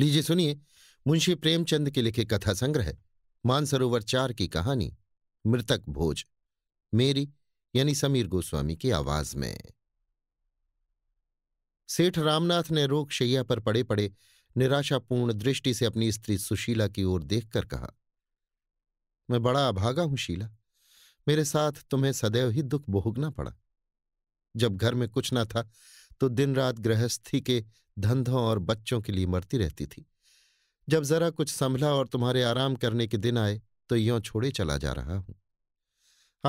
लीजिए सुनिए मुंशी प्रेमचंद के लिखे कथा संग्रह मानसरोवर चार की कहानी मृतक भोज मेरी यानी समीर गोस्वामी की आवाज में सेठ रामनाथ ने रोक शैया पर पड़े पड़े निराशापूर्ण दृष्टि से अपनी स्त्री सुशीला की ओर देखकर कहा मैं बड़ा अभागा हूं शीला मेरे साथ तुम्हें सदैव ही दुख भोगना पड़ा जब घर में कुछ ना था तो दिन रात गृहस्थी के धंधों और बच्चों के लिए मरती रहती थी जब जरा कुछ संभला और तुम्हारे आराम करने के दिन आए तो यों छोड़े चला जा रहा हूं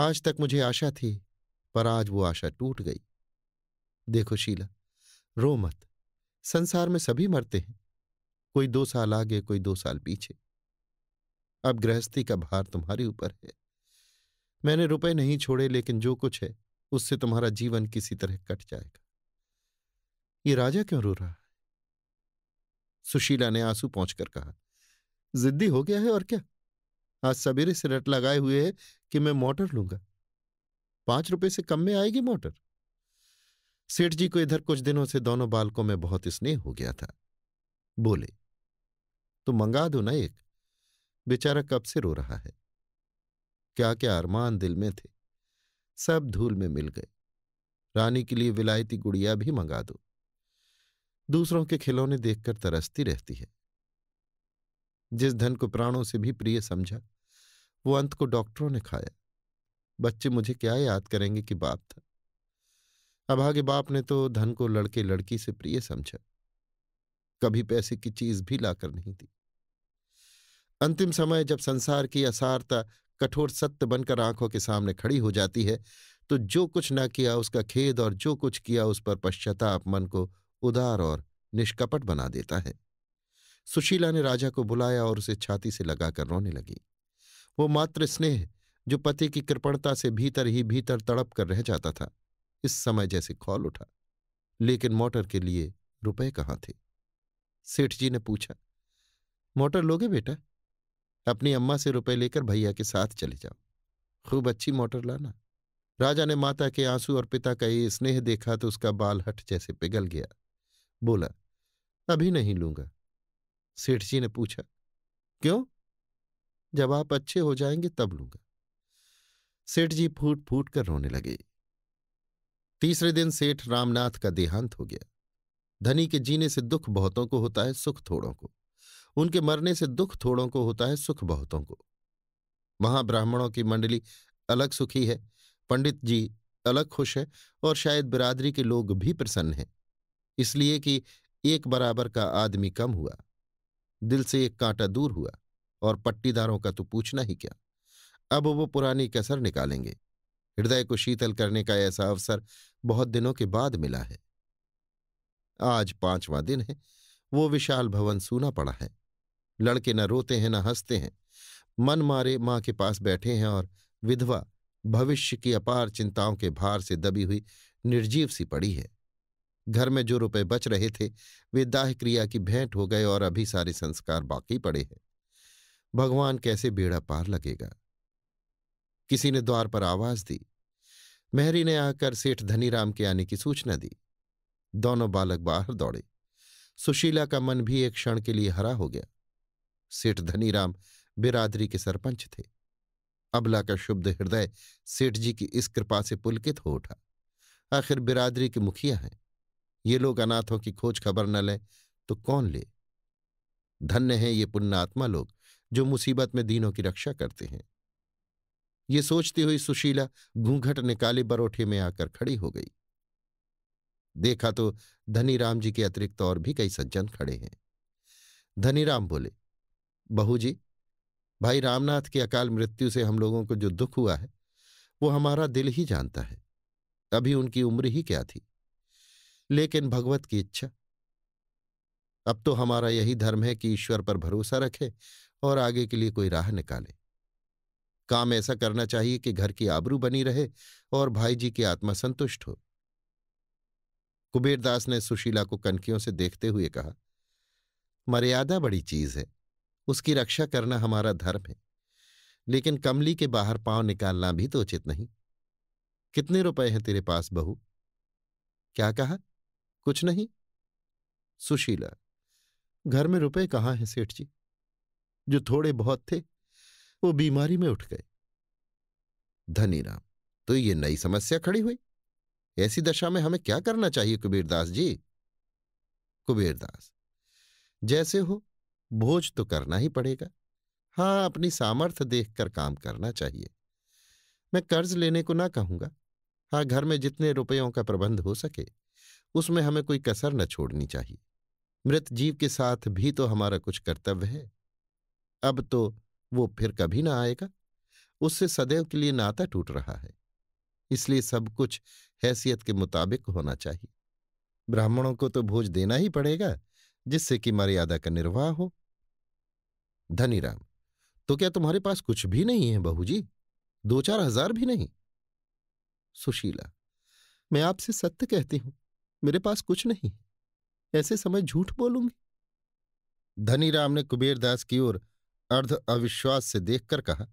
आज तक मुझे आशा थी पर आज वो आशा टूट गई देखो शीला रो मत संसार में सभी मरते हैं कोई दो साल आगे कोई दो साल पीछे अब गृहस्थी का भार तुम्हारे ऊपर है मैंने रुपए नहीं छोड़े लेकिन जो कुछ है उससे तुम्हारा जीवन किसी तरह कट जाएगा ये राजा क्यों रो रहा सुशीला ने आंसू पहुंचकर कहा जिद्दी हो गया है और क्या आज सवेरे से रट लगाए हुए है कि मैं मोटर लूंगा पांच रुपए से कम में आएगी मोटर सेठ जी को इधर कुछ दिनों से दोनों बालकों में बहुत स्नेह हो गया था बोले तो मंगा दो ना एक बेचारा कब से रो रहा है क्या क्या अरमान दिल में थे सब धूल में मिल गए रानी के लिए विलायती गुड़िया भी मंगा दो दूसरों के खिलौने देखकर तरसती रहती है जिस धन को प्राणों से भी प्रिय समझा वो अंत को डॉक्टरों ने खाया बच्चे मुझे क्या याद करेंगे कि बाप था अभागे बाप ने तो धन को लड़के लड़की से प्रिय समझा कभी पैसे की चीज भी लाकर नहीं दी अंतिम समय जब संसार की असारता कठोर सत्य बनकर आंखों के सामने खड़ी हो जाती है तो जो कुछ ना किया उसका खेद और जो कुछ किया उस पर पश्चाताप मन को उदार और निष्कपट बना देता है सुशीला ने राजा को बुलाया और उसे छाती से लगाकर रोने लगी वो मात्र स्नेह जो पति की कृपणता से भीतर ही भीतर तड़प कर रह जाता था इस समय जैसे खोल उठा लेकिन मोटर के लिए रुपए कहाँ थे सेठ जी ने पूछा मोटर लोगे बेटा अपनी अम्मा से रुपए लेकर भैया के साथ चले जाओ खूब अच्छी मोटर लाना राजा ने माता के आंसू और पिता का ये स्नेह देखा तो उसका बाल हट जैसे पिघल गया बोला अभी नहीं लूंगा सेठ जी ने पूछा क्यों जब आप अच्छे हो जाएंगे तब लूंगा सेठ जी फूट फूट कर रोने लगे तीसरे दिन सेठ रामनाथ का देहांत हो गया धनी के जीने से दुख बहुतों को होता है सुख थोड़ों को उनके मरने से दुख थोड़ों को होता है सुख बहुतों को वहां ब्राह्मणों की मंडली अलग सुखी है पंडित जी अलग खुश है और शायद बिरादरी के लोग भी प्रसन्न हैं इसलिए कि एक बराबर का आदमी कम हुआ दिल से एक कांटा दूर हुआ और पट्टीदारों का तो पूछना ही क्या अब वो पुरानी कसर निकालेंगे हृदय को शीतल करने का ऐसा अवसर बहुत दिनों के बाद मिला है आज पांचवा दिन है वो विशाल भवन सूना पड़ा है लड़के न रोते हैं न हंसते हैं मन मारे मां के पास बैठे हैं और विधवा भविष्य की अपार चिंताओं के भार से दबी हुई निर्जीव सी पड़ी है घर में जो रुपए बच रहे थे वे दाह क्रिया की भेंट हो गए और अभी सारे संस्कार बाकी पड़े हैं भगवान कैसे बेड़ा पार लगेगा किसी ने द्वार पर आवाज दी मेहरी ने आकर सेठ धनीराम के आने की सूचना दी दोनों बालक बाहर दौड़े सुशीला का मन भी एक क्षण के लिए हरा हो गया सेठ धनीराम बिरादरी के सरपंच थे अबला का शुद्ध हृदय सेठ जी की इस कृपा से पुलकित हो उठा आखिर बिरादरी के मुखिया हैं ये लोग अनाथों की खोज खबर न लें तो कौन ले धन्य है ये पुण्यात्मा लोग जो मुसीबत में दीनों की रक्षा करते हैं ये सोचती हुई सुशीला घूंघट निकाले बरोठे में आकर खड़ी हो गई देखा तो धनी राम जी के अतिरिक्त और भी कई सज्जन खड़े हैं धनीराम बोले बहू जी भाई रामनाथ की अकाल मृत्यु से हम लोगों को जो दुख हुआ है वो हमारा दिल ही जानता है अभी उनकी उम्र ही क्या थी लेकिन भगवत की इच्छा अब तो हमारा यही धर्म है कि ईश्वर पर भरोसा रखे और आगे के लिए कोई राह निकाले काम ऐसा करना चाहिए कि घर की आबरू बनी रहे और भाई जी की आत्मा संतुष्ट हो कुबेरदास ने सुशीला को कनखियों से देखते हुए कहा मर्यादा बड़ी चीज है उसकी रक्षा करना हमारा धर्म है लेकिन कमली के बाहर पांव निकालना भी तो उचित नहीं कितने रुपए हैं तेरे पास बहू क्या कहा कुछ नहीं सुशीला घर में रुपए कहाँ हैं सेठ जी जो थोड़े बहुत थे वो बीमारी में उठ गए धनीराम तो ये नई समस्या खड़ी हुई ऐसी दशा में हमें क्या करना चाहिए कुबीरदास जी कुबेरदास जैसे हो भोज तो करना ही पड़ेगा हाँ अपनी सामर्थ्य देखकर काम करना चाहिए मैं कर्ज लेने को ना कहूंगा हाँ घर में जितने रुपयों का प्रबंध हो सके उसमें हमें कोई कसर न छोड़नी चाहिए मृत जीव के साथ भी तो हमारा कुछ कर्तव्य है अब तो वो फिर कभी ना आएगा उससे सदैव के लिए नाता टूट रहा है इसलिए सब कुछ हैसियत के मुताबिक होना चाहिए ब्राह्मणों को तो भोज देना ही पड़ेगा जिससे कि मर्यादा का निर्वाह हो धनीराम तो क्या तुम्हारे पास कुछ भी नहीं है बहू जी दो चार हजार भी नहीं सुशीला मैं आपसे सत्य कहती हूं मेरे पास कुछ नहीं ऐसे समय झूठ बोलूंगी धनीराम ने कुबेरदास की ओर अर्ध अविश्वास से देखकर कहा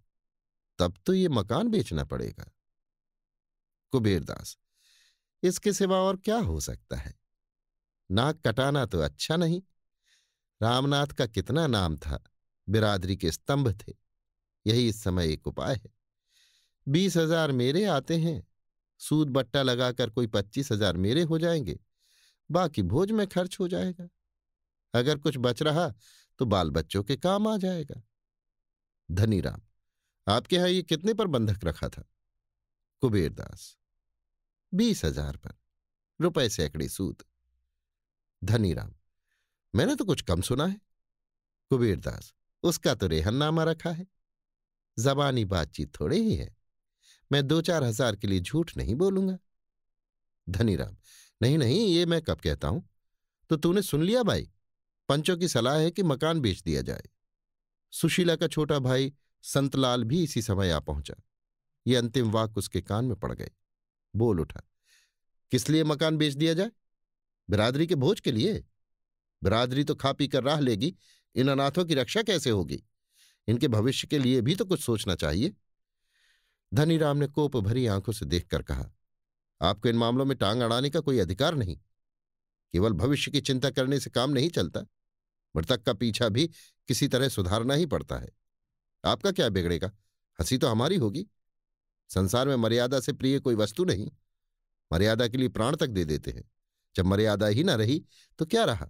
तब तो ये मकान बेचना पड़ेगा कुबेरदास इसके सिवा और क्या हो सकता है नाक कटाना तो अच्छा नहीं रामनाथ का कितना नाम था बिरादरी के स्तंभ थे यही इस समय एक उपाय है बीस हजार मेरे आते हैं सूद बट्टा लगाकर कोई पच्चीस हजार मेरे हो जाएंगे बाकी भोज में खर्च हो जाएगा अगर कुछ बच रहा तो बाल बच्चों के काम आ जाएगा धनी राम आपके यहां ये कितने पर बंधक रखा था कुबेरदास बीस हजार पर रुपए सैकड़े सूद राम मैंने तो कुछ कम सुना है कुबेरदास उसका तो रेहन नामा रखा है जबानी बातचीत थोड़ी ही है मैं दो चार हजार के लिए झूठ नहीं बोलूंगा धनीराम नहीं नहीं ये मैं कब कहता हूं तो तूने सुन लिया भाई पंचों की सलाह है कि मकान बेच दिया जाए सुशीला का छोटा भाई संतलाल भी इसी समय आ पहुंचा ये अंतिम वाक उसके कान में पड़ गए बोल उठा किस लिए मकान बेच दिया जाए बिरादरी के भोज के लिए बिरादरी तो खा पी कर राह लेगी इन अनाथों की रक्षा कैसे होगी इनके भविष्य के लिए भी तो कुछ सोचना चाहिए धनीराम ने कोप भरी आंखों से देखकर कहा आपको इन मामलों में टांग अड़ाने का कोई अधिकार नहीं केवल भविष्य की चिंता करने से काम नहीं चलता मृतक का पीछा भी किसी तरह सुधारना ही पड़ता है आपका क्या बिगड़ेगा हंसी तो हमारी होगी संसार में मर्यादा से प्रिय कोई वस्तु नहीं मर्यादा के लिए प्राण तक दे देते हैं जब मर्यादा ही ना रही तो क्या रहा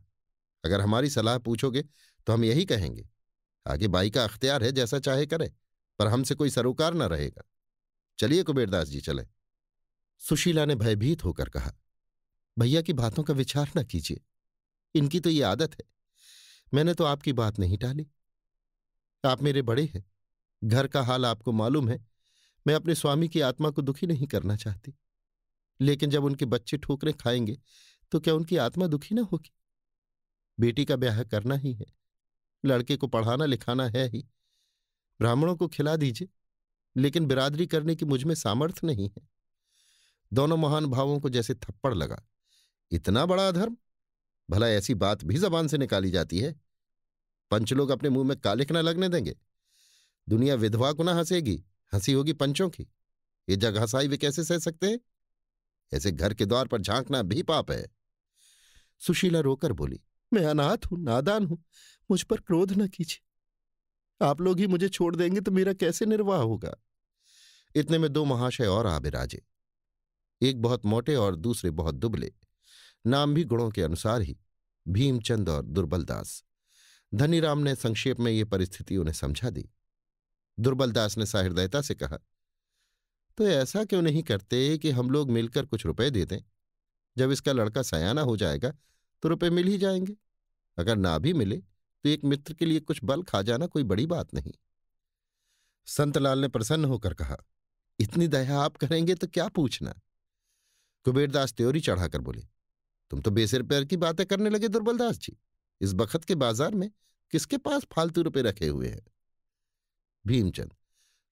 अगर हमारी सलाह पूछोगे तो हम यही कहेंगे आगे बाई का अख्तियार है जैसा चाहे करे पर हमसे कोई सरोकार न रहेगा चलिए कुबेरदास जी चले सुशीला ने भयभीत होकर कहा भैया की बातों का विचार न कीजिए इनकी तो ये आदत है मैंने तो आपकी बात नहीं टाली आप मेरे बड़े हैं घर का हाल आपको मालूम है मैं अपने स्वामी की आत्मा को दुखी नहीं करना चाहती लेकिन जब उनके बच्चे ठोकरें खाएंगे तो क्या उनकी आत्मा दुखी ना होगी बेटी का ब्याह करना ही है लड़के को पढ़ाना लिखाना है ही ब्राह्मणों को खिला दीजिए लेकिन बिरादरी करने की मुझमें सामर्थ्य नहीं है दोनों महान भावों को जैसे थप्पड़ लगा इतना बड़ा अधर्म भला ऐसी बात भी जबान से निकाली जाती है पंच लोग अपने मुंह में कालिख ना लगने देंगे दुनिया विधवा को ना हंसेगी हंसी होगी पंचों की ये जगह साई वे कैसे सह सकते हैं ऐसे घर के द्वार पर झांकना भी पाप है सुशीला रोकर बोली मैं अनाथ हूं नादान हूं मुझ पर क्रोध न कीजिए आप लोग ही मुझे छोड़ देंगे तो मेरा कैसे निर्वाह होगा इतने में दो महाशय और आबे राजे एक बहुत मोटे और दूसरे बहुत दुबले नाम भी गुणों के अनुसार ही भीमचंद और दुर्बलदास धनीराम ने संक्षेप में ये परिस्थिति उन्हें समझा दी दुर्बलदास ने सहृदयता से कहा तो ऐसा क्यों नहीं करते कि हम लोग मिलकर कुछ रुपए दे दें जब इसका लड़का सयाना हो जाएगा तो रुपए मिल ही जाएंगे अगर ना भी मिले तो एक मित्र के लिए कुछ बल खा जाना कोई बड़ी बात नहीं संतलाल ने प्रसन्न होकर कहा इतनी दया आप करेंगे तो क्या पूछना कुबेरदास त्योरी चढ़ाकर बोले तुम तो बेसिर पैर की बातें करने लगे दुर्बलदास जी इस बखत के बाजार में किसके पास फालतू रुपए रखे हुए हैं भीमचंद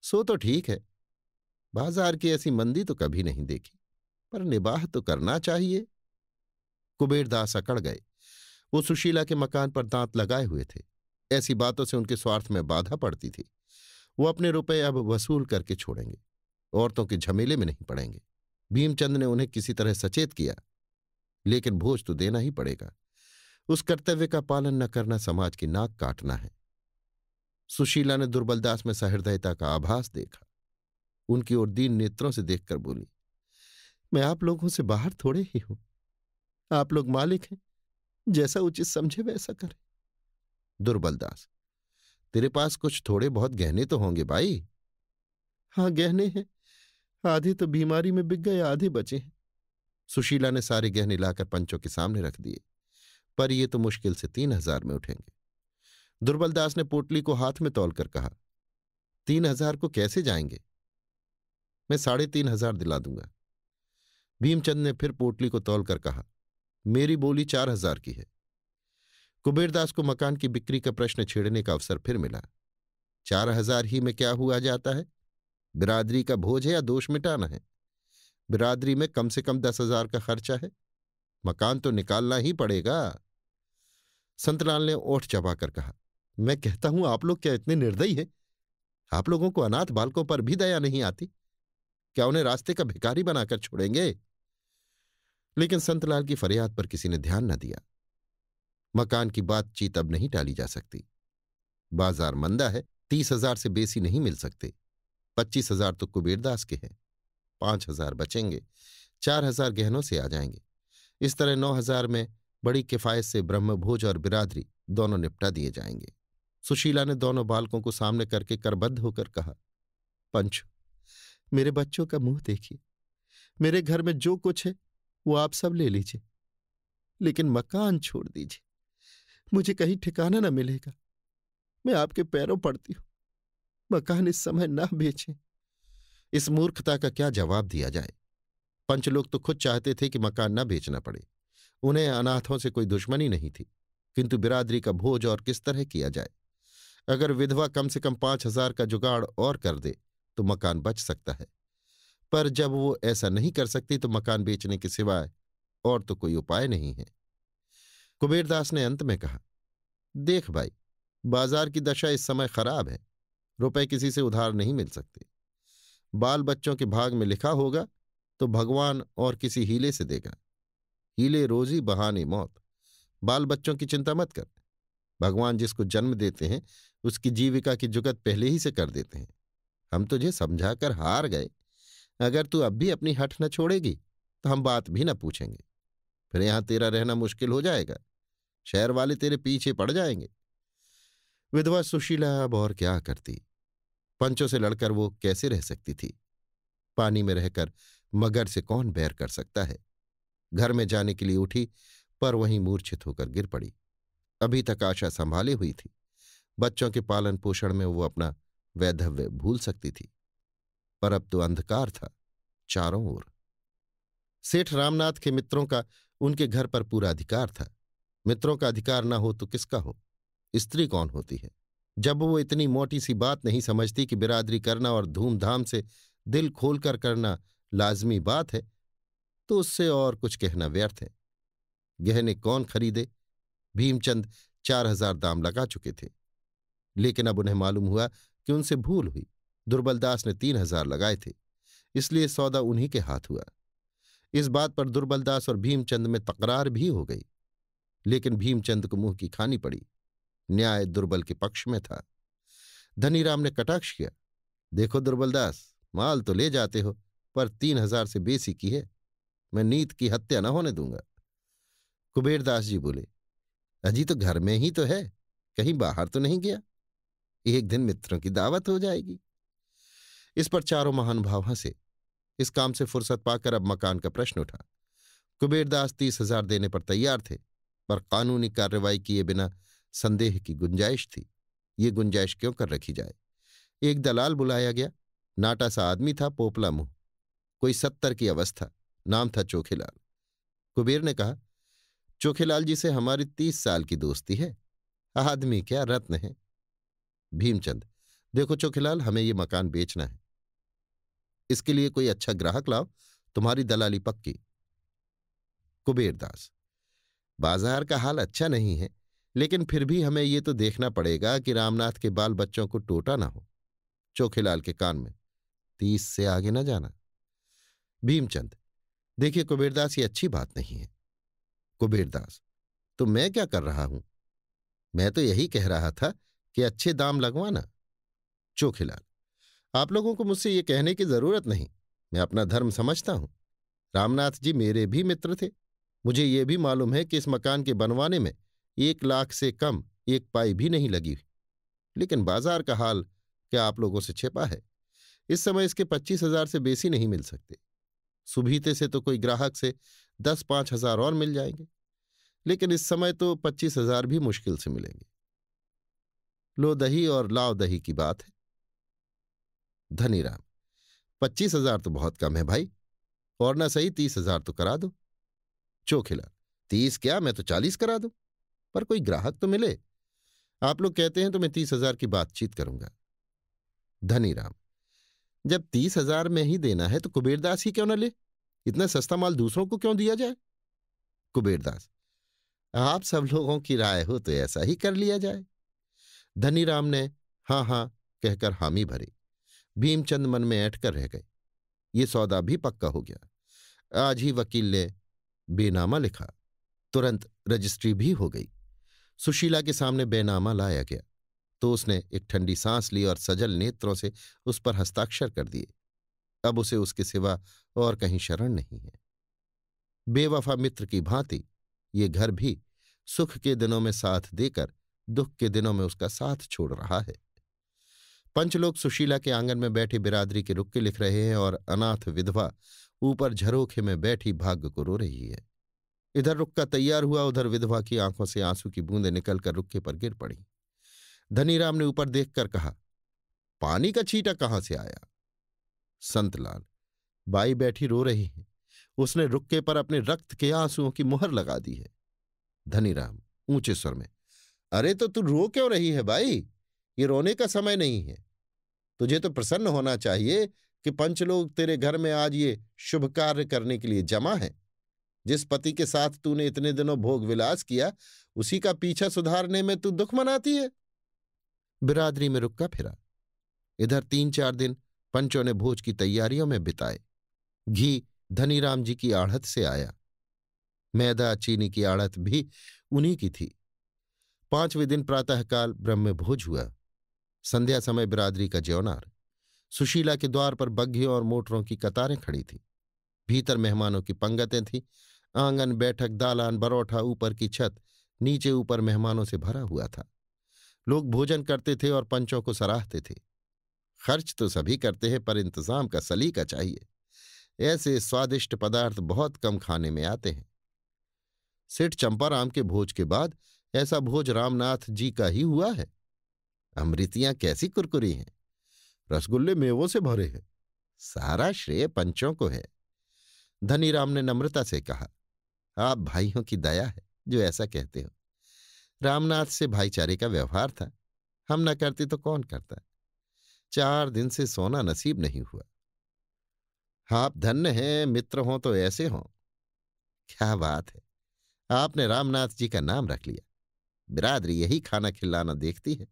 सो तो ठीक है बाजार की ऐसी मंदी तो कभी नहीं देखी पर निबाह तो करना चाहिए कुबेरदास अकड़ गए वो सुशीला के मकान पर दांत लगाए हुए थे ऐसी बातों से उनके स्वार्थ में बाधा पड़ती थी वो अपने रुपए अब वसूल करके छोड़ेंगे औरतों के झमेले में नहीं पड़ेंगे भीमचंद ने उन्हें किसी तरह सचेत किया लेकिन भोज तो देना ही पड़ेगा उस कर्तव्य का पालन न करना समाज की नाक काटना है सुशीला ने दुर्बलदास में सहृदयता का आभास देखा उनकी ओर दीन नेत्रों से देखकर बोली मैं आप लोगों से बाहर थोड़े ही हूं आप लोग मालिक हैं जैसा उचित समझे वैसा करें दुर्बलदास तेरे पास कुछ थोड़े बहुत गहने तो होंगे भाई हाँ गहने हैं आधे तो बीमारी में बिक गए आधे बचे हैं सुशीला ने सारे गहने लाकर पंचों के सामने रख दिए पर ये तो मुश्किल से तीन हजार में उठेंगे दुर्बल दास ने पोटली को हाथ में तोलकर कहा तीन हजार को कैसे जाएंगे मैं साढ़े तीन हजार दिला दूंगा भीमचंद ने फिर पोटली को तोल कर कहा मेरी बोली चार हजार की है कुबेरदास को मकान की बिक्री का प्रश्न छेड़ने का अवसर फिर मिला चार हजार ही में क्या हुआ जाता है बिरादरी का भोज है या दोष मिटाना है बिरादरी में कम से कम दस हजार का खर्चा है मकान तो निकालना ही पड़ेगा संतलाल ने ओठ चबाकर कहा मैं कहता हूं आप लोग क्या इतने निर्दयी हैं आप लोगों को अनाथ बालकों पर भी दया नहीं आती क्या उन्हें रास्ते का भिखारी बनाकर छोड़ेंगे लेकिन संतलाल की फरियाद पर किसी ने ध्यान न दिया मकान की बातचीत अब नहीं टाली जा सकती बाजार मंदा है तीस हजार से बेसी नहीं मिल सकते पच्चीस हजार तो कुबेरदास के हैं पांच हजार बचेंगे चार हजार गहनों से आ जाएंगे इस तरह नौ हजार में बड़ी किफायत से ब्रह्मभोज और बिरादरी दोनों निपटा दिए जाएंगे सुशीला ने दोनों बालकों को सामने करके करबद्ध होकर कहा पंचो मेरे बच्चों का मुंह देखिए मेरे घर में जो कुछ है वो आप सब ले लीजिए लेकिन मकान छोड़ दीजिए मुझे कहीं ठिकाना न मिलेगा मैं आपके पैरों पड़ती हूं मकान इस समय ना बेचें इस मूर्खता का क्या जवाब दिया जाए पंच लोग तो खुद चाहते थे कि मकान ना बेचना पड़े उन्हें अनाथों से कोई दुश्मनी नहीं थी किंतु बिरादरी का भोज और किस तरह किया जाए अगर विधवा कम से कम पांच हजार का जुगाड़ और कर दे तो मकान बच सकता है पर जब वो ऐसा नहीं कर सकती तो मकान बेचने के सिवाय और तो कोई उपाय नहीं है कुबेरदास ने अंत में कहा देख भाई बाजार की दशा इस समय खराब है रुपए किसी से उधार नहीं मिल सकते बाल बच्चों के भाग में लिखा होगा तो भगवान और किसी हीले से देगा हीले रोजी बहाने मौत बाल बच्चों की चिंता मत कर भगवान जिसको जन्म देते हैं उसकी जीविका की जुगत पहले ही से कर देते हैं हम तुझे समझा कर हार गए अगर तू अब भी अपनी हठ न छोड़ेगी तो हम बात भी न पूछेंगे फिर यहां तेरा रहना मुश्किल हो जाएगा शहर वाले तेरे पीछे पड़ जाएंगे विधवा सुशीला अब और क्या करती पंचों से लड़कर वो कैसे रह सकती थी पानी में रहकर मगर से कौन बैर कर सकता है घर में जाने के लिए उठी पर वहीं मूर्छित होकर गिर पड़ी अभी तक आशा संभाली हुई थी बच्चों के पालन पोषण में वो अपना वैधव्य भूल सकती थी पर अब तो अंधकार था चारों ओर सेठ रामनाथ के मित्रों का उनके घर पर पूरा अधिकार था मित्रों का अधिकार ना हो तो किसका हो स्त्री कौन होती है जब वो इतनी मोटी सी बात नहीं समझती कि बिरादरी करना और धूमधाम से दिल खोलकर करना लाजमी बात है तो उससे और कुछ कहना व्यर्थ है गहने कौन खरीदे भीमचंद चार हजार दाम लगा चुके थे लेकिन अब उन्हें मालूम हुआ कि उनसे भूल हुई दुर्बलदास ने तीन हजार लगाए थे इसलिए सौदा उन्हीं के हाथ हुआ इस बात पर दुर्बलदास और भीमचंद में तकरार भी हो गई लेकिन भीमचंद को मुंह की खानी पड़ी न्याय दुर्बल के पक्ष में था धनीराम ने कटाक्ष किया देखो दुर्बलदास माल तो ले जाते हो पर तीन हजार से बेसी की है मैं नीत की हत्या न होने दूंगा कुबेरदास जी बोले अजी तो घर में ही तो है कहीं बाहर तो नहीं गया एक दिन मित्रों की दावत हो जाएगी इस पर चारों महानुभाव हंसे इस काम से फुर्सत पाकर अब मकान का प्रश्न उठा कुबेरदास तीस हजार देने पर तैयार थे पर कानूनी कार्रवाई किए बिना संदेह की गुंजाइश थी ये गुंजाइश क्यों कर रखी जाए एक दलाल बुलाया गया नाटा सा आदमी था पोपला मुंह कोई सत्तर की अवस्था नाम था चोखेलाल कुबेर ने कहा चोखेलाल जी से हमारी तीस साल की दोस्ती है आदमी क्या रत्न है भीमचंद देखो चोखेलाल हमें ये मकान बेचना है इसके लिए कोई अच्छा ग्राहक लाओ तुम्हारी दलाली पक्की कुबेरदास बाजार का हाल अच्छा नहीं है लेकिन फिर भी हमें ये तो देखना पड़ेगा कि रामनाथ के बाल बच्चों को टोटा ना हो चोखेलाल के कान में तीस से आगे ना जाना भीमचंद देखिए कुबेरदास ये अच्छी बात नहीं है कुबेरदास तो मैं क्या कर रहा हूं मैं तो यही कह रहा था कि अच्छे दाम लगवाना चोखेलाल आप लोगों को मुझसे ये कहने की जरूरत नहीं मैं अपना धर्म समझता हूं रामनाथ जी मेरे भी मित्र थे मुझे ये भी मालूम है कि इस मकान के बनवाने में एक लाख से कम एक पाई भी नहीं लगी लेकिन बाजार का हाल क्या आप लोगों से छिपा है इस समय इसके पच्चीस हजार से बेसी नहीं मिल सकते सुभीते से तो कोई ग्राहक से दस पांच हजार और मिल जाएंगे लेकिन इस समय तो पच्चीस हजार भी मुश्किल से मिलेंगे लो दही और लाव दही की बात है धनी राम पच्चीस हजार तो बहुत कम है भाई और ना सही तीस हजार तो करा दो चोखिला तीस क्या मैं तो चालीस करा दूं पर कोई ग्राहक तो मिले आप लोग कहते हैं तो मैं तीस हजार की बातचीत करूंगा धनी राम जब तीस हजार में ही देना है तो कुबेरदास ही क्यों ना ले इतना सस्ता माल दूसरों को क्यों दिया जाए कुबेरदास आप सब लोगों की राय हो तो ऐसा ही कर लिया जाए धनी राम ने हां हां कहकर हामी भरी भीमचंद मन में ऐठ कर रह गए ये सौदा भी पक्का हो गया आज ही वकील ने बेनामा लिखा तुरंत रजिस्ट्री भी हो गई सुशीला के सामने बेनामा लाया गया तो उसने एक ठंडी सांस ली और सजल नेत्रों से उस पर हस्ताक्षर कर दिए अब उसे उसके सिवा और कहीं शरण नहीं है बेवफा मित्र की भांति ये घर भी सुख के दिनों में साथ देकर दुख के दिनों में उसका साथ छोड़ रहा है पंचलोक सुशीला के आंगन में बैठी बिरादरी के के लिख रहे हैं और अनाथ विधवा ऊपर झरोखे में बैठी भाग्य को रो रही है इधर रुक्का तैयार हुआ उधर विधवा की आंखों से आंसू की बूंदें निकलकर रुक्के पर गिर पड़ी धनीराम ने ऊपर देखकर कहा पानी का छीटा कहां से आया संतलाल बाई बैठी रो रही है उसने रुक्के पर अपने रक्त के आंसुओं की मुहर लगा दी है धनीराम ऊंचे स्वर में अरे तो तू रो क्यों रही है बाई ये रोने का समय नहीं है तुझे तो प्रसन्न होना चाहिए कि पंच लोग तेरे घर में आज ये शुभ कार्य करने के लिए जमा हैं जिस पति के साथ तूने इतने दिनों भोग विलास किया उसी का पीछा सुधारने में तू दुख मनाती है बिरादरी में रुक फिरा इधर तीन चार दिन पंचों ने भोज की तैयारियों में बिताए घी धनीराम जी की आढ़त से आया मैदा चीनी की आढ़त भी उन्हीं की थी पांचवें दिन प्रातःकाल ब्रह्म भोज हुआ संध्या समय बिरादरी का ज्योनार सुशीला के द्वार पर बग्घियों और मोटरों की कतारें खड़ी थी भीतर मेहमानों की पंगतें थीं आंगन बैठक दालान बरौठा ऊपर की छत नीचे ऊपर मेहमानों से भरा हुआ था लोग भोजन करते थे और पंचों को सराहते थे खर्च तो सभी करते हैं पर इंतजाम का सलीका चाहिए ऐसे स्वादिष्ट पदार्थ बहुत कम खाने में आते हैं सेठ चंपाराम के भोज के बाद ऐसा भोज रामनाथ जी का ही हुआ है अमृतियां कैसी कुरकुरी हैं रसगुल्ले मेवों से भरे हैं सारा श्रेय पंचों को है धनीराम ने नम्रता से कहा आप भाइयों की दया है जो ऐसा कहते हो रामनाथ से भाईचारे का व्यवहार था हम न करते तो कौन करता चार दिन से सोना नसीब नहीं हुआ आप धन्य हैं मित्र हों तो ऐसे हों क्या बात है आपने रामनाथ जी का नाम रख लिया बिरादरी यही खाना खिलाना देखती है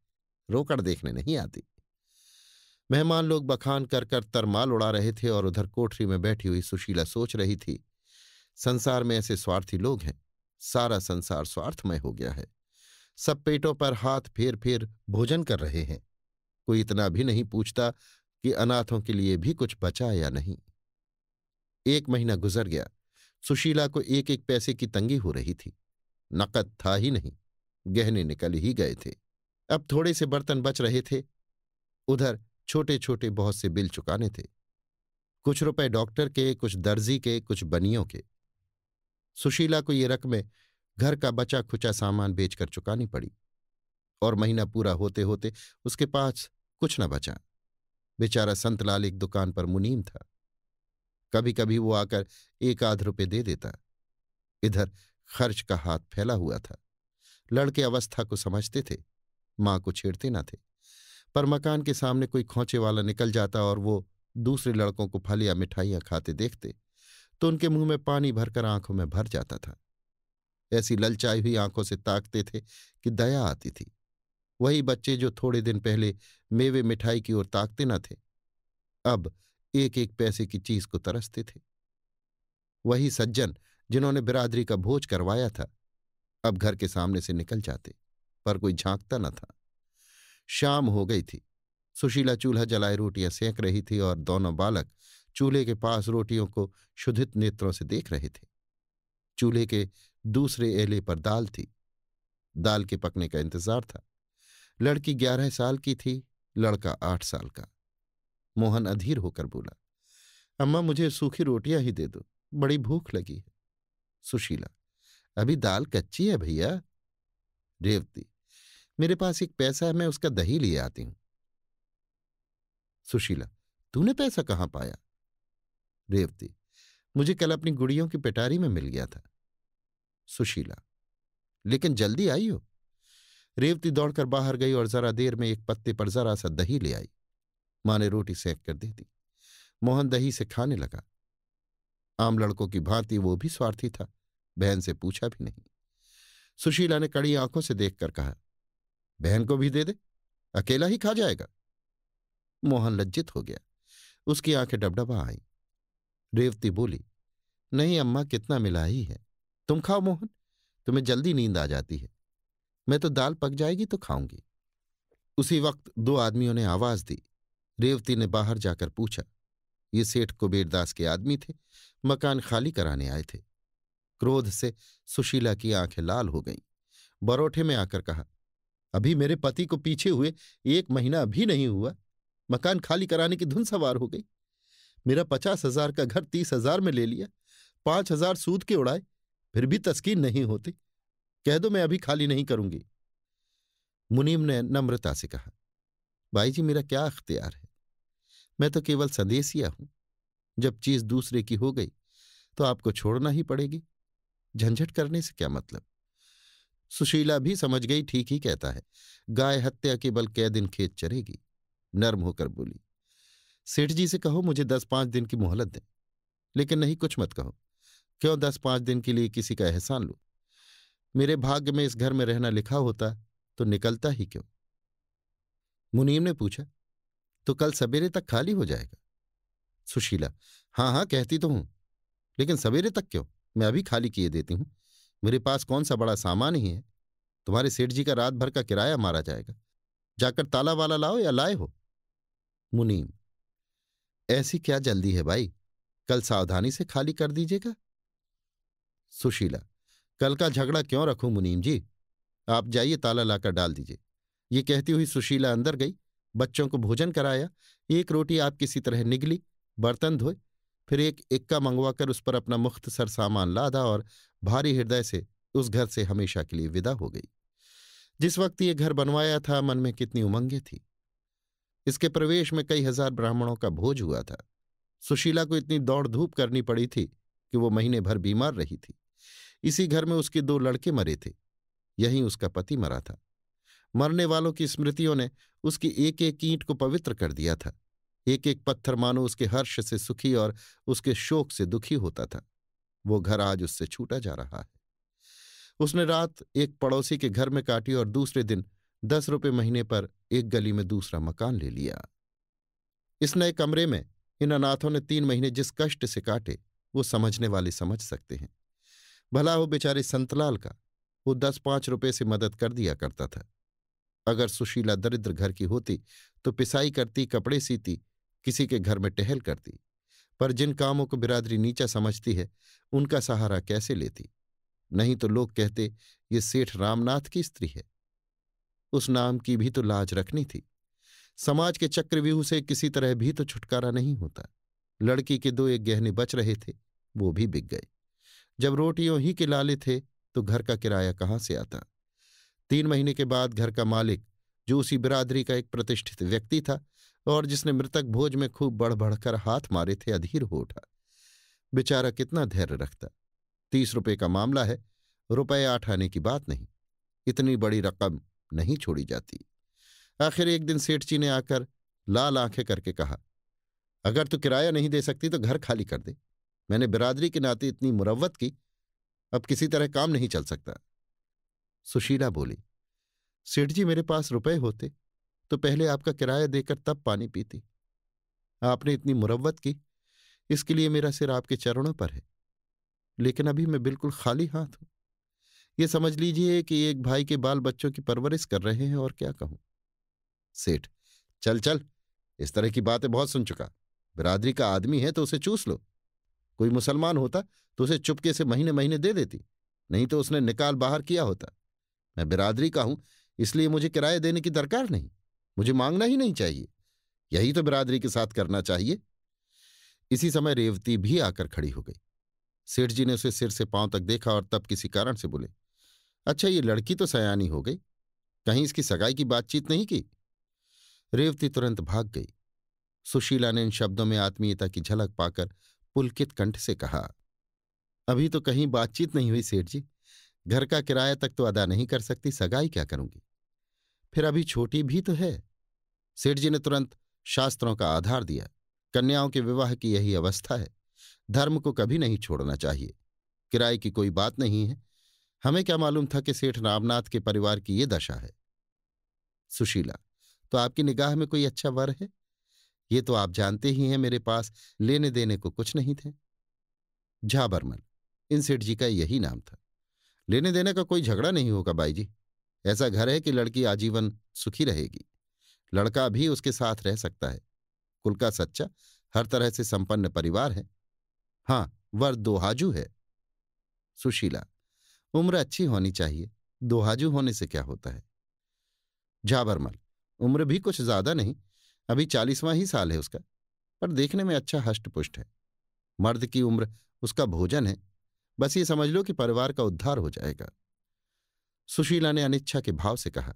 रोकड़ देखने नहीं आती मेहमान लोग बखान कर कर तरमाल उड़ा रहे थे और उधर कोठरी में बैठी हुई सुशीला सोच रही थी संसार में ऐसे स्वार्थी लोग हैं सारा संसार स्वार्थमय हो गया है सब पेटों पर हाथ फेर फेर भोजन कर रहे हैं कोई इतना भी नहीं पूछता कि अनाथों के लिए भी कुछ बचा या नहीं एक महीना गुजर गया सुशीला को एक एक पैसे की तंगी हो रही थी नकद था ही नहीं गहने निकल ही गए थे अब थोड़े से बर्तन बच रहे थे उधर छोटे छोटे बहुत से बिल चुकाने थे कुछ रुपए डॉक्टर के कुछ दर्जी के कुछ बनियों के सुशीला को ये रकमें घर का बचा खुचा सामान बेचकर चुकानी पड़ी और महीना पूरा होते होते उसके पास कुछ न बचा बेचारा संतलाल एक दुकान पर मुनीम था कभी कभी वो आकर एक आध रुपये दे देता इधर खर्च का हाथ फैला हुआ था लड़के अवस्था को समझते थे मां को छेड़ते ना थे पर मकान के सामने कोई खोचे वाला निकल जाता और वो दूसरे लड़कों को फल या मिठाइयां खाते देखते तो उनके मुंह में पानी भरकर आंखों में भर जाता था ऐसी ललचाई हुई आंखों से ताकते थे कि दया आती थी वही बच्चे जो थोड़े दिन पहले मेवे मिठाई की ओर ताकते न थे अब एक एक पैसे की चीज को तरसते थे वही सज्जन जिन्होंने बिरादरी का भोज करवाया था अब घर के सामने से निकल जाते पर कोई झांकता न था शाम हो गई थी सुशीला चूल्हा जलाए रोटियां सेंक रही थी और दोनों बालक चूल्हे के पास रोटियों को शुद्धित नेत्रों से देख रहे थे चूल्हे के दूसरे एले पर दाल थी दाल के पकने का इंतजार था लड़की ग्यारह साल की थी लड़का आठ साल का मोहन अधीर होकर बोला अम्मा मुझे सूखी रोटियां ही दे दो बड़ी भूख लगी है सुशीला अभी दाल कच्ची है भैया रेवती मेरे पास एक पैसा है मैं उसका दही लिए आती हूं सुशीला तूने पैसा कहाँ पाया रेवती मुझे कल अपनी गुड़ियों की पिटारी में मिल गया था सुशीला लेकिन जल्दी आई हो रेवती दौड़कर बाहर गई और जरा देर में एक पत्ते पर जरा सा दही ले आई माँ ने रोटी सेक कर दे दी मोहन दही से खाने लगा आम लड़कों की भांति वो भी स्वार्थी था बहन से पूछा भी नहीं सुशीला ने कड़ी आंखों से देखकर कहा बहन को भी दे दे अकेला ही खा जाएगा मोहन लज्जित हो गया उसकी आंखें डबडबा आईं रेवती बोली नहीं अम्मा कितना मिला ही है तुम खाओ मोहन तुम्हें जल्दी नींद आ जाती है मैं तो दाल पक जाएगी तो खाऊंगी उसी वक्त दो आदमियों ने आवाज दी रेवती ने बाहर जाकर पूछा ये सेठ कुबेरदास के आदमी थे मकान खाली कराने आए थे क्रोध से सुशीला की आंखें लाल हो गईं बरोठे में आकर कहा अभी मेरे पति को पीछे हुए एक महीना अभी नहीं हुआ मकान खाली कराने की धुन सवार हो गई मेरा पचास हजार का घर तीस हजार में ले लिया पांच हजार सूद के उड़ाए फिर भी तस्कीन नहीं होती कह दो मैं अभी खाली नहीं करूंगी मुनीम ने नम्रता से कहा भाई जी मेरा क्या अख्तियार है मैं तो केवल संदेशिया हूं जब चीज दूसरे की हो गई तो आपको छोड़ना ही पड़ेगी झंझट करने से क्या मतलब सुशीला भी समझ गई ठीक ही कहता है गाय हत्या केवल कै दिन खेत चरेगी नर्म होकर बोली सेठ जी से कहो मुझे दस पांच दिन की मोहलत दें लेकिन नहीं कुछ मत कहो क्यों दस पांच दिन के लिए किसी का एहसान लो मेरे भाग्य में इस घर में रहना लिखा होता तो निकलता ही क्यों मुनीम ने पूछा तो कल सवेरे तक खाली हो जाएगा सुशीला हाँ हाँ कहती तो हूं लेकिन सवेरे तक क्यों मैं अभी खाली किए देती हूं मेरे पास कौन सा बड़ा सामान ही है तुम्हारे सेठ जी का रात भर का किराया मारा जाएगा जाकर ताला वाला लाओ या लाए हो मुनीम ऐसी क्या जल्दी है भाई कल सावधानी से खाली कर दीजिएगा सुशीला कल का झगड़ा क्यों रखूं मुनीम जी आप जाइए ताला लाकर डाल दीजिए ये कहती हुई सुशीला अंदर गई बच्चों को भोजन कराया एक रोटी आप किसी तरह निगली बर्तन धोए फिर एक इक्का मंगवाकर उस पर अपना मुख्त सर सामान लादा और भारी हृदय से उस घर से हमेशा के लिए विदा हो गई जिस वक्त ये घर बनवाया था मन में कितनी उमंगें थी इसके प्रवेश में कई हजार ब्राह्मणों का भोज हुआ था सुशीला को इतनी दौड़ धूप करनी पड़ी थी कि वो महीने भर बीमार रही थी इसी घर में उसके दो लड़के मरे थे यही उसका पति मरा था मरने वालों की स्मृतियों ने उसकी एक एक ईंट को पवित्र कर दिया था एक एक पत्थर मानो उसके हर्ष से सुखी और उसके शोक से दुखी होता था वो घर आज उससे छूटा जा रहा है उसने रात एक पड़ोसी के घर में काटी और दूसरे दिन दस रुपये महीने पर एक गली में दूसरा मकान ले लिया इस नए कमरे में इन अनाथों ने तीन महीने जिस कष्ट से काटे वो समझने वाले समझ सकते हैं भला हो बेचारे संतलाल का वो दस पांच रुपए से मदद कर दिया करता था अगर सुशीला दरिद्र घर की होती तो पिसाई करती कपड़े सीती किसी के घर में टहल करती पर जिन कामों को बिरादरी नीचा समझती है उनका सहारा कैसे लेती नहीं तो लोग कहते ये सेठ रामनाथ की स्त्री है उस नाम की भी तो लाज रखनी थी समाज के चक्रव्यूह से किसी तरह भी तो छुटकारा नहीं होता लड़की के दो एक गहने बच रहे थे वो भी बिक गए जब रोटियों ही के लाले थे तो घर का किराया कहाँ से आता तीन महीने के बाद घर का मालिक जो उसी बिरादरी का एक प्रतिष्ठित व्यक्ति था और जिसने मृतक भोज में खूब बढ़ बढ़कर हाथ मारे थे अधीर हो उठा बेचारा कितना धैर्य रखता तीस रुपये का मामला है रुपए आठ आने की बात नहीं इतनी बड़ी रकम नहीं छोड़ी जाती आखिर एक दिन सेठ जी ने आकर लाल आंखें करके कहा अगर तू किराया नहीं दे सकती तो घर खाली कर दे मैंने बिरादरी के नाते इतनी मुरवत की अब किसी तरह काम नहीं चल सकता सुशीला बोली सेठ जी मेरे पास रुपए होते तो पहले आपका किराया देकर तब पानी पीती आपने इतनी मुरवत की इसके लिए मेरा सिर आपके चरणों पर है लेकिन अभी मैं बिल्कुल खाली हाथ हूं ये समझ लीजिए कि एक भाई के बाल बच्चों की परवरिश कर रहे हैं और क्या कहूं सेठ चल चल इस तरह की बातें बहुत सुन चुका बिरादरी का आदमी है तो उसे चूस लो कोई मुसलमान होता तो उसे चुपके से महीने महीने दे देती नहीं तो उसने निकाल बाहर किया होता मैं बिरादरी का हूं इसलिए मुझे किराए देने की दरकार नहीं मुझे मांगना ही नहीं चाहिए यही तो बिरादरी के साथ करना चाहिए इसी समय रेवती भी आकर खड़ी हो गई सेठ जी ने उसे सिर से पांव तक देखा और तब किसी कारण से बोले अच्छा ये लड़की तो सयानी हो गई कहीं इसकी सगाई की बातचीत नहीं की रेवती तुरंत भाग गई सुशीला ने इन शब्दों में आत्मीयता की झलक पाकर पुलकित कंठ से कहा अभी तो कहीं बातचीत नहीं हुई सेठ जी घर का किराया तक तो अदा नहीं कर सकती सगाई क्या करूंगी फिर अभी छोटी भी तो है सेठ जी ने तुरंत शास्त्रों का आधार दिया कन्याओं के विवाह की यही अवस्था है धर्म को कभी नहीं छोड़ना चाहिए किराए की कोई बात नहीं है हमें क्या मालूम था कि सेठ रामनाथ के परिवार की ये दशा है सुशीला तो आपकी निगाह में कोई अच्छा वर है ये तो आप जानते ही हैं मेरे पास लेने देने को कुछ नहीं थे झाबरमल इन सेठ जी का यही नाम था लेने देने का कोई झगड़ा नहीं होगा बाई जी ऐसा घर है कि लड़की आजीवन सुखी रहेगी लड़का भी उसके साथ रह सकता है कुल का सच्चा हर तरह से संपन्न परिवार है हाँ वर दोहाजू है सुशीला उम्र अच्छी होनी चाहिए दोहाजू होने से क्या होता है झाबरमल उम्र भी कुछ ज्यादा नहीं अभी चालीसवां ही साल है उसका पर देखने में अच्छा हष्टपुष्ट है मर्द की उम्र उसका भोजन है बस ये समझ लो कि परिवार का उद्धार हो जाएगा सुशीला ने अनिच्छा के भाव से कहा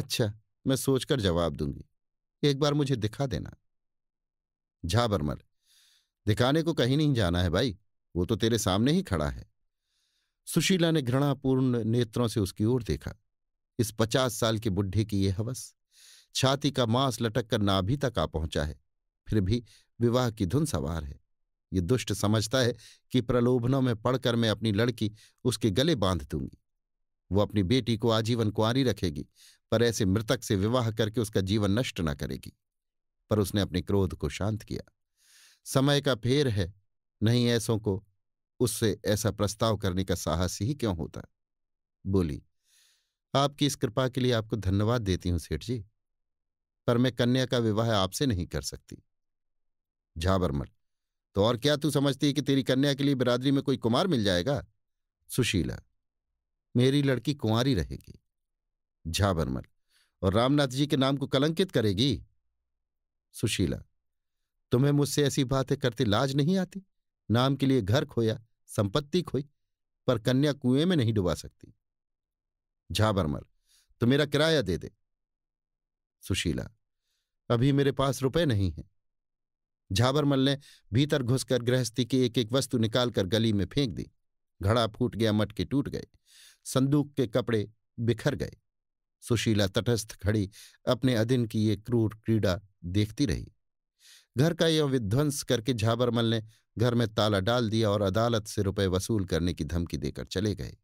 अच्छा मैं सोचकर जवाब दूंगी एक बार मुझे दिखा देना झाबरमल दिखाने को कहीं नहीं जाना है भाई वो तो तेरे सामने ही खड़ा है सुशीला ने घृणापूर्ण नेत्रों से उसकी ओर देखा इस पचास साल के बुढ़े की यह हवस छाती का मांस लटक कर नाभि तक आ पहुंचा है फिर भी विवाह की धुन सवार है ये दुष्ट समझता है कि प्रलोभनों में पढ़कर मैं अपनी लड़की उसके गले बांध दूंगी वो अपनी बेटी को आजीवन कुआरी रखेगी पर ऐसे मृतक से विवाह करके उसका जीवन नष्ट न करेगी पर उसने अपने क्रोध को शांत किया समय का फेर है नहीं ऐसों को उससे ऐसा प्रस्ताव करने का साहस ही क्यों होता बोली आपकी इस कृपा के लिए आपको धन्यवाद देती हूं सेठ जी पर मैं कन्या का विवाह आपसे नहीं कर सकती झाबरमल तो और क्या तू समझती है कि तेरी कन्या के लिए बिरादरी में कोई कुमार मिल जाएगा सुशीला मेरी लड़की कुंवारी रहेगी झाबरमल और रामनाथ जी के नाम को कलंकित करेगी सुशीला तुम्हें मुझसे ऐसी बातें करते लाज नहीं आती नाम के लिए घर खोया संपत्ति खोई पर कन्या कुएं में नहीं डुबा सकती झाबरमल तो मेरा किराया दे दे सुशीला अभी मेरे पास रुपए नहीं है झाबरमल ने भीतर घुसकर गृहस्थी की एक एक वस्तु निकालकर गली में फेंक दी घड़ा फूट गया मटके टूट गए संदूक के कपड़े बिखर गए सुशीला तटस्थ खड़ी अपने अधिन की ये क्रूर क्रीड़ा देखती रही घर का यह विध्वंस करके झाबरमल ने घर में ताला डाल दिया और अदालत से रुपए वसूल करने की धमकी देकर चले गए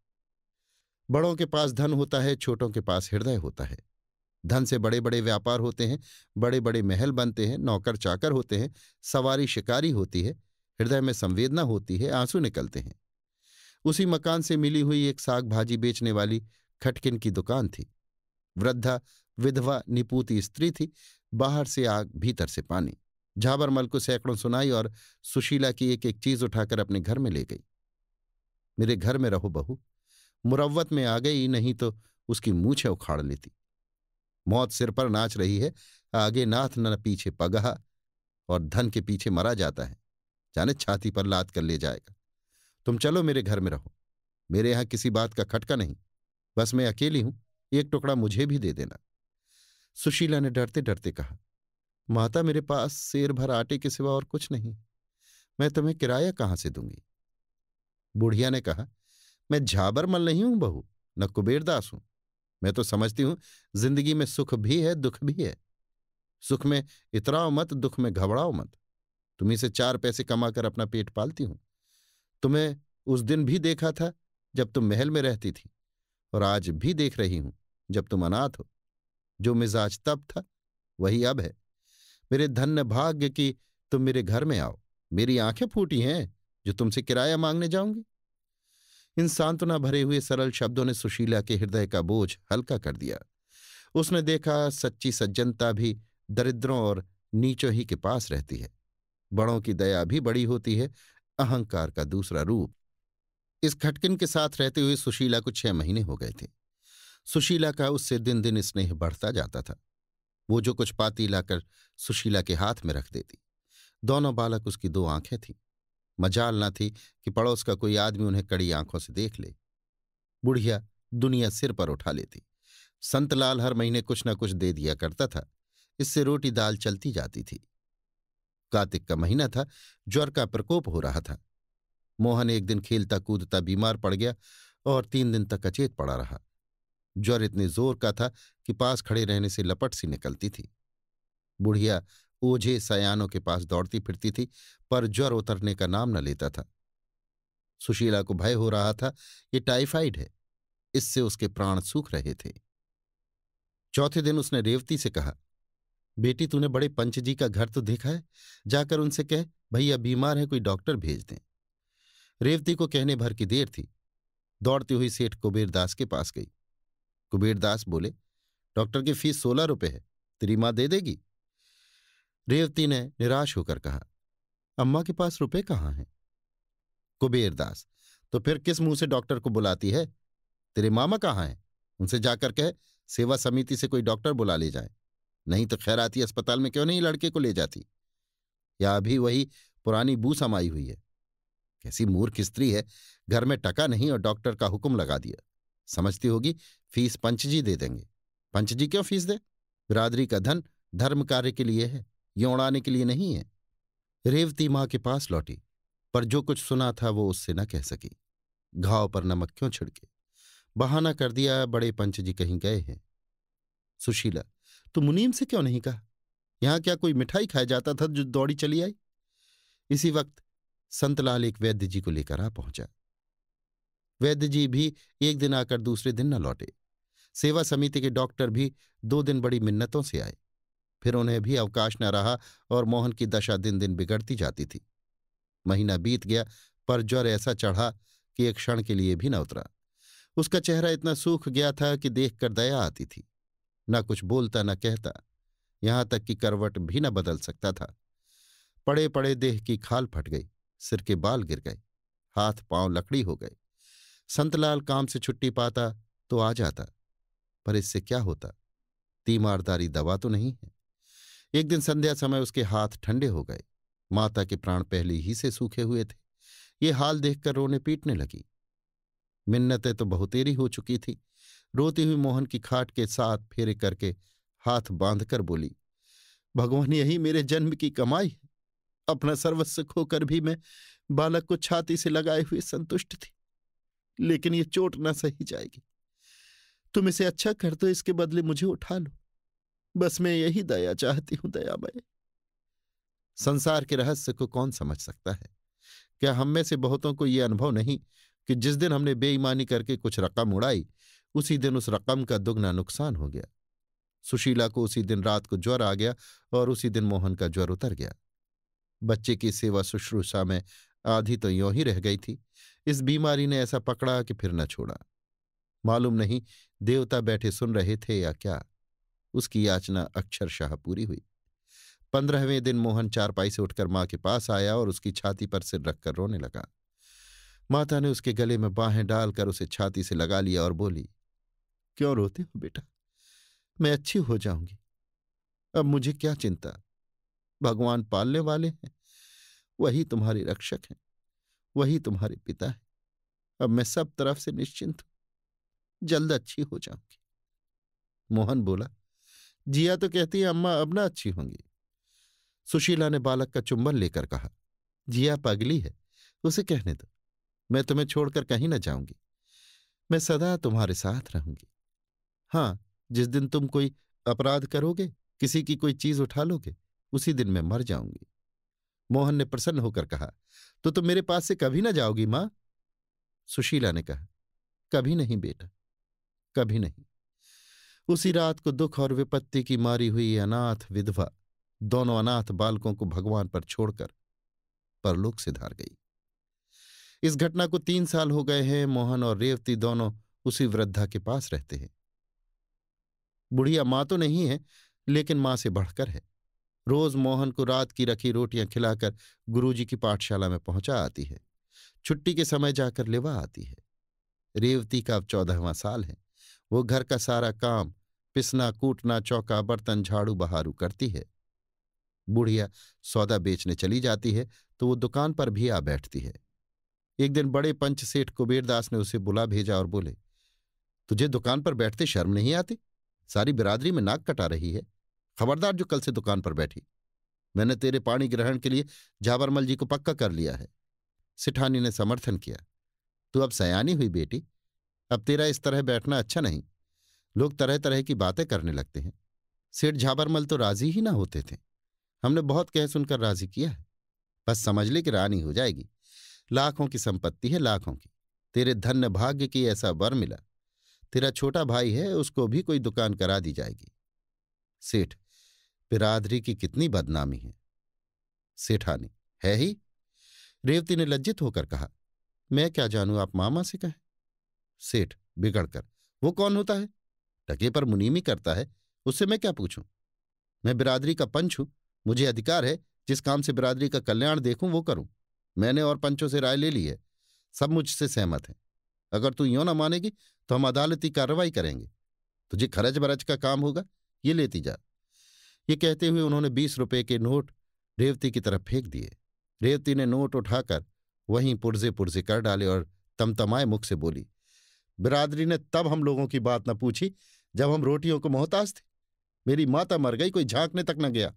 बड़ों के पास धन होता है छोटों के पास हृदय होता है धन से बड़े बड़े व्यापार होते हैं बड़े बड़े महल बनते हैं नौकर चाकर होते हैं सवारी शिकारी होती है हृदय में संवेदना होती है आंसू निकलते हैं उसी मकान से मिली हुई एक साग भाजी बेचने वाली खटकिन की दुकान थी वृद्धा विधवा निपूती स्त्री थी बाहर से आग भीतर से पानी झाबरमल को सैकड़ों सुनाई और सुशीला की एक एक चीज उठाकर अपने घर में ले गई मेरे घर में रहो बहू मुरवत में आ गई नहीं तो उसकी मूछे उखाड़ लेती मौत सिर पर नाच रही है आगे नाथ न पीछे पगहा और धन के पीछे मरा जाता है जाने छाती पर लात कर ले जाएगा तुम चलो मेरे घर में रहो मेरे यहां किसी बात का खटका नहीं बस मैं अकेली हूं एक टुकड़ा मुझे भी दे देना सुशीला ने डरते डरते कहा माता मेरे पास शेर भर आटे के सिवा और कुछ नहीं मैं तुम्हें किराया कहाँ से दूंगी बुढ़िया ने कहा मैं झाबरमल नहीं हूं बहू न कुबेरदास हूं मैं तो समझती हूं जिंदगी में सुख भी है दुख भी है सुख में इतराओ मत दुख में घबराओ मत तुम्ही से चार पैसे कमाकर अपना पेट पालती हूं तुम्हें उस दिन भी देखा था जब तुम महल में रहती थी और आज भी देख रही हूं जब तुम अनाथ हो जो मिजाज तब था वही अब है मेरे धन्य भाग्य की तुम मेरे घर में आओ मेरी आंखें फूटी हैं जो तुमसे किराया मांगने जाऊंगी इन सांत्वना भरे हुए सरल शब्दों ने सुशीला के हृदय का बोझ हल्का कर दिया उसने देखा सच्ची सज्जनता भी दरिद्रों और नीचों ही के पास रहती है बड़ों की दया भी बड़ी होती है अहंकार का दूसरा रूप इस खटकिन के साथ रहते हुए सुशीला को छह महीने हो गए थे सुशीला का उससे दिन दिन स्नेह बढ़ता जाता था वो जो कुछ पाती लाकर सुशीला के हाथ में रख देती दोनों बालक उसकी दो आंखें थीं मजाल ना थी कि पड़ोस का कोई आदमी उन्हें कड़ी आंखों से देख ले बुढ़िया दुनिया सिर पर उठा लेती संतलाल हर महीने कुछ ना कुछ दे दिया करता था इससे रोटी दाल चलती जाती थी कार्तिक का महीना था ज्वर का प्रकोप हो रहा था मोहन एक दिन खेलता कूदता बीमार पड़ गया और तीन दिन तक अचेत पड़ा रहा ज्वर इतने जोर का था कि पास खड़े रहने से लपट सी निकलती थी बुढ़िया ओझे सयानों के पास दौड़ती फिरती थी पर ज्वर उतरने का नाम न लेता था सुशीला को भय हो रहा था ये टाइफाइड है इससे उसके प्राण सूख रहे थे चौथे दिन उसने रेवती से कहा बेटी तूने बड़े पंच जी का घर तो देखा है जाकर उनसे कह भैया बीमार है कोई डॉक्टर भेज दें रेवती को कहने भर की देर थी दौड़ती हुई सेठ कुबेरदास के पास गई कुबेरदास बोले डॉक्टर की फीस सोलह रुपये है तेरी माँ दे देगी रेवती ने निराश होकर कहा अम्मा के पास रुपए कहाँ हैं कुबेरदास तो फिर किस मुंह से डॉक्टर को बुलाती है तेरे मामा कहाँ हैं उनसे जाकर कह सेवा समिति से कोई डॉक्टर बुला ले जाए नहीं तो खैराती अस्पताल में क्यों नहीं लड़के को ले जाती या अभी वही पुरानी बू समाई हुई है कैसी मूर्ख स्त्री है घर में टका नहीं और डॉक्टर का हुक्म लगा दिया समझती होगी फीस पंचजी दे देंगे पंचजी क्यों फीस दे बिरादरी का धन धर्म कार्य के लिए है ये उड़ाने के लिए नहीं है रेवती माँ के पास लौटी पर जो कुछ सुना था वो उससे न कह सकी घाव पर नमक क्यों छिड़के बहाना कर दिया बड़े पंच जी कहीं गए हैं सुशीला तू मुनीम से क्यों नहीं कहा यहां क्या कोई मिठाई खाया जाता था जो दौड़ी चली आई इसी वक्त संतलाल एक वैद्य जी को लेकर आ पहुंचा वैद्य जी भी एक दिन आकर दूसरे दिन न लौटे सेवा समिति के डॉक्टर भी दो दिन बड़ी मिन्नतों से आए फिर उन्हें भी अवकाश न रहा और मोहन की दशा दिन दिन बिगड़ती जाती थी महीना बीत गया पर ज्वर ऐसा चढ़ा कि एक क्षण के लिए भी न उतरा उसका चेहरा इतना सूख गया था कि देखकर दया आती थी न कुछ बोलता न कहता यहां तक कि करवट भी न बदल सकता था पड़े पड़े देह की खाल फट गई सिर के बाल गिर गए हाथ पांव लकड़ी हो गए संतलाल काम से छुट्टी पाता तो आ जाता पर इससे क्या होता तीमारदारी दवा तो नहीं है एक दिन संध्या समय उसके हाथ ठंडे हो गए माता के प्राण पहले ही से सूखे हुए थे ये हाल देखकर रोने पीटने लगी मिन्नतें तो बहुतेरी हो चुकी थी रोती हुई मोहन की खाट के साथ फेरे करके हाथ बांधकर बोली भगवान यही मेरे जन्म की कमाई है अपना सर्वस्व खोकर भी मैं बालक को छाती से लगाए हुए संतुष्ट थी लेकिन ये चोट ना सही जाएगी तुम इसे अच्छा कर दो इसके बदले मुझे उठा लो बस मैं यही दया चाहती हूं दयामय संसार के रहस्य को कौन समझ सकता है क्या हम में से बहुतों को यह अनुभव नहीं कि जिस दिन हमने बेईमानी करके कुछ रकम उड़ाई उसी दिन उस रकम का दुगना नुकसान हो गया सुशीला को उसी दिन रात को ज्वर आ गया और उसी दिन मोहन का ज्वर उतर गया बच्चे की सेवा शुश्रूषा में आधी तो यों ही रह गई थी इस बीमारी ने ऐसा पकड़ा कि फिर न छोड़ा मालूम नहीं देवता बैठे सुन रहे थे या क्या उसकी याचना अक्षरशाह पूरी हुई पंद्रहवें दिन मोहन चारपाई से उठकर माँ के पास आया और उसकी छाती पर सिर रखकर रोने लगा माता ने उसके गले में बाहें डालकर उसे छाती से लगा लिया और बोली क्यों रोते हो बेटा मैं अच्छी हो जाऊंगी अब मुझे क्या चिंता भगवान पालने वाले हैं वही तुम्हारे रक्षक हैं वही तुम्हारे पिता है अब मैं सब तरफ से निश्चिंत हूं जल्द अच्छी हो जाऊंगी मोहन बोला जिया तो कहती है अम्मा अब ना अच्छी होंगी सुशीला ने बालक का चुंबन लेकर कहा जिया पगली है उसे कहने दो मैं तुम्हें छोड़कर कहीं ना जाऊंगी मैं सदा तुम्हारे साथ रहूंगी हाँ जिस दिन तुम कोई अपराध करोगे किसी की कोई चीज उठा लोगे उसी दिन मैं मर जाऊंगी मोहन ने प्रसन्न होकर कहा तो तुम मेरे पास से कभी ना जाओगी मां सुशीला ने कहा कभी नहीं बेटा कभी नहीं उसी रात को दुख और विपत्ति की मारी हुई अनाथ विधवा दोनों अनाथ बालकों को भगवान पर छोड़कर परलोक से धार गई इस घटना को तीन साल हो गए हैं मोहन और रेवती दोनों उसी वृद्धा के पास रहते हैं बुढ़िया मां तो नहीं है लेकिन मां से बढ़कर है रोज मोहन को रात की रखी रोटियां खिलाकर गुरुजी की पाठशाला में पहुंचा आती है छुट्टी के समय जाकर लेवा आती है रेवती का अब चौदहवा साल है वो घर का सारा काम पिसना कूटना चौका बर्तन झाड़ू बहारू करती है बूढ़िया सौदा बेचने चली जाती है तो वो दुकान पर भी आ बैठती है एक दिन बड़े पंच सेठ कुबेरदास ने उसे बुला भेजा और बोले तुझे दुकान पर बैठते शर्म नहीं आती सारी बिरादरी में नाक कटा रही है खबरदार जो कल से दुकान पर बैठी मैंने तेरे पाणी ग्रहण के लिए झावरमल जी को पक्का कर लिया है सिठानी ने समर्थन किया तू अब सयानी हुई बेटी अब तेरा इस तरह बैठना अच्छा नहीं लोग तरह तरह की बातें करने लगते हैं सेठ झाबरमल तो राजी ही ना होते थे हमने बहुत कह सुनकर राजी किया है बस समझ ले कि रानी हो जाएगी लाखों की संपत्ति है लाखों की तेरे धन्य भाग्य की ऐसा वर मिला तेरा छोटा भाई है उसको भी कोई दुकान करा दी जाएगी सेठ बिरादरी की कितनी बदनामी है सेठानी है ही रेवती ने लज्जित होकर कहा मैं क्या जानू आप मामा से कहें सेठ बिगड़कर वो कौन होता है टके पर मुनीमी करता है उससे मैं क्या पूछूं मैं बिरादरी का पंच हूं मुझे अधिकार है जिस काम से बिरादरी का कल्याण देखूं वो करूं मैंने और पंचों से राय ले ली है सब मुझसे सहमत हैं अगर तू यूं ना मानेगी तो हम अदालती कार्रवाई करेंगे तुझे खरच बरच का काम होगा ये लेती जा ये कहते हुए उन्होंने बीस रुपए के नोट रेवती की तरफ फेंक दिए रेवती ने नोट उठाकर वहीं पुर्जे पुर्जे कर डाले और तमतमाए मुख से बोली बिरादरी ने तब हम लोगों की बात न पूछी जब हम रोटियों को मोहताज थे मेरी माता मर गई कोई झांकने तक न गया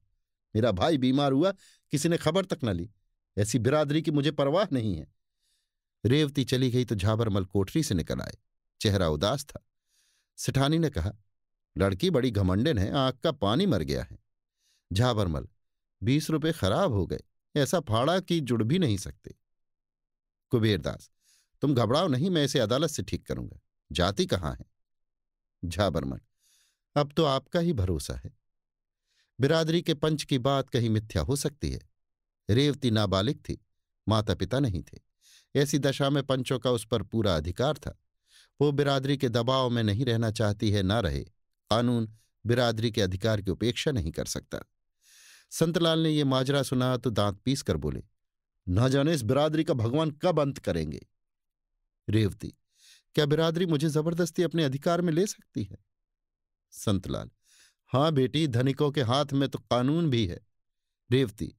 मेरा भाई बीमार हुआ किसी ने खबर तक न ली ऐसी बिरादरी की मुझे परवाह नहीं है रेवती चली गई तो झाबरमल कोठरी से निकल आए चेहरा उदास था सिठानी ने कहा लड़की बड़ी घमंडन है आंख का पानी मर गया है झाबरमल बीस रुपए खराब हो गए ऐसा फाड़ा कि जुड़ भी नहीं सकते कुबेरदास तुम घबराओ नहीं मैं इसे अदालत से ठीक करूंगा जाति कहाँ है झाबरमल अब तो आपका ही भरोसा है बिरादरी के पंच की बात कहीं मिथ्या हो सकती है रेवती नाबालिग थी माता पिता नहीं थे ऐसी दशा में पंचों का उस पर पूरा अधिकार था वो बिरादरी के दबाव में नहीं रहना चाहती है ना रहे कानून बिरादरी के अधिकार की उपेक्षा नहीं कर सकता संतलाल ने ये माजरा सुना तो दांत पीस कर बोले ना जाने इस बिरादरी का भगवान कब अंत करेंगे रेवती क्या बिरादरी मुझे जबरदस्ती अपने अधिकार में ले सकती है संतलाल हां बेटी धनिकों के हाथ में तो कानून भी है रेवती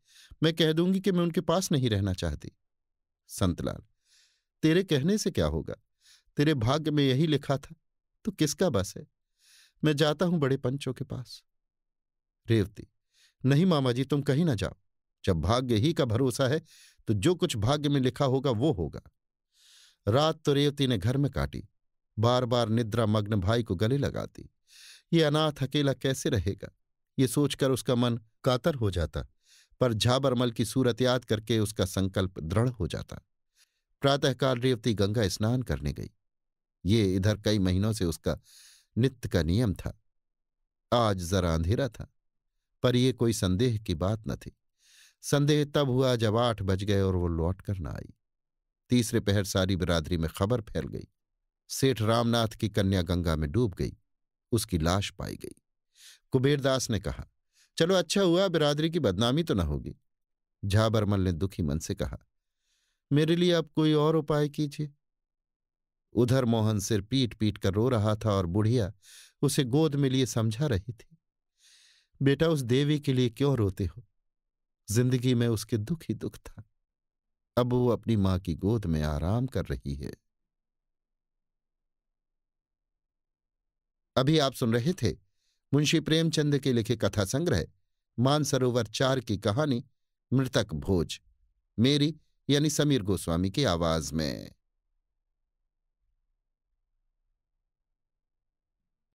मैं कह दूंगी कि मैं उनके पास नहीं रहना चाहती संतलाल तेरे कहने से क्या होगा तेरे भाग्य में यही लिखा था तो किसका बस है मैं जाता हूं बड़े पंचों के पास रेवती नहीं मामा जी तुम कहीं ना जाओ जब भाग्य ही का भरोसा है तो जो कुछ भाग्य में लिखा होगा वो होगा रात तो रेवती ने घर में काटी बार बार निद्रा मग्न भाई को गले लगाती ये अनाथ अकेला कैसे रहेगा ये सोचकर उसका मन कातर हो जाता पर झाबरमल की सूरत याद करके उसका संकल्प दृढ़ हो जाता प्रातःकाल रेवती गंगा स्नान करने गई ये इधर कई महीनों से उसका नित्य का नियम था आज जरा अंधेरा था पर यह कोई संदेह की बात न थी संदेह तब हुआ जब आठ बज गए और वो लौट कर न आई तीसरे पहर सारी बिरादरी में खबर फैल गई सेठ रामनाथ की कन्या गंगा में डूब गई उसकी लाश पाई गई कुबेरदास ने कहा चलो अच्छा हुआ बिरादरी की बदनामी तो न होगी झाबरमल ने दुखी मन से कहा मेरे लिए आप कोई और उपाय कीजिए उधर मोहन सिर पीट पीट कर रो रहा था और बुढ़िया उसे गोद में लिए समझा रही थी बेटा उस देवी के लिए क्यों रोते हो जिंदगी में उसके दुख ही दुख था अब वो अपनी मां की गोद में आराम कर रही है अभी आप सुन रहे थे मुंशी प्रेमचंद के लिखे कथा संग्रह मानसरोवर चार की कहानी मृतक भोज मेरी यानी समीर गोस्वामी की आवाज में